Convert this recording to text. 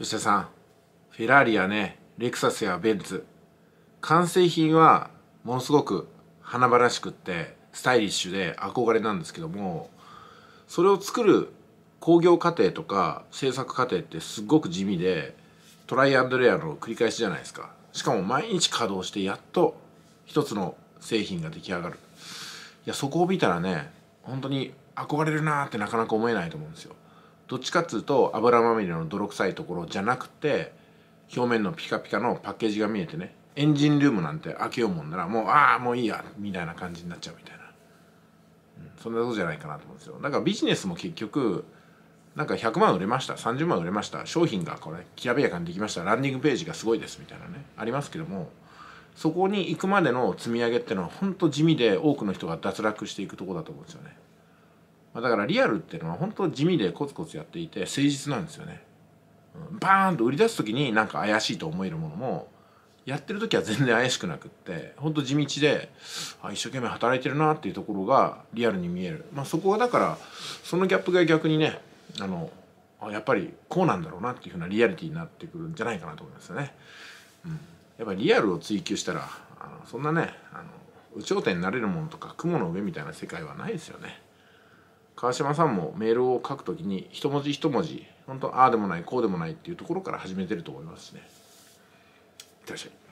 吉田さんフェラーリやねレクサスやベンツ完成品はものすごく華々しくってスタイリッシュで憧れなんですけどもそれを作る工業過程とか制作過程ってすごく地味でトライアンドレアの繰り返しじゃないですかしかも毎日稼働してやっと一つの製品が出来上がるいやそこを見たらね本当に憧れるなってなかなか思えないと思うんですよどっちかっつうと油まみれの泥臭いところじゃなくて表面のピカピカのパッケージが見えてねエンジンルームなんて開けようもんならもうああもういいやみたいな感じになっちゃうみたいな、うん、そんなことじゃないかなと思うんですよだからビジネスも結局なんか100万売れました30万売れました商品がこれきらびやかにできましたランディングページがすごいですみたいなねありますけどもそこに行くまでの積み上げっていうのは本当地味で多くの人が脱落していくとこだと思うんですよね。だからリアルっていうのは本当地味でコツコツやっていて誠実なんですよね。バーンと売り出す時になんか怪しいと思えるものもやってる時は全然怪しくなくってほんと地道であ一生懸命働いてるなっていうところがリアルに見える、まあ、そこがだからそのギャップが逆にねあのやっぱりこうなんだろうなっていうふうなリアリティになってくるんじゃないかなと思いますよね。うん、やっぱりリアルを追求したらあのそんなねあの有頂天になれるものとか雲の上みたいな世界はないですよね。川島さんもメールを書くときに一文字一文字本当ああでもないこうでもないっていうところから始めてると思いますね。いってらっしゃい。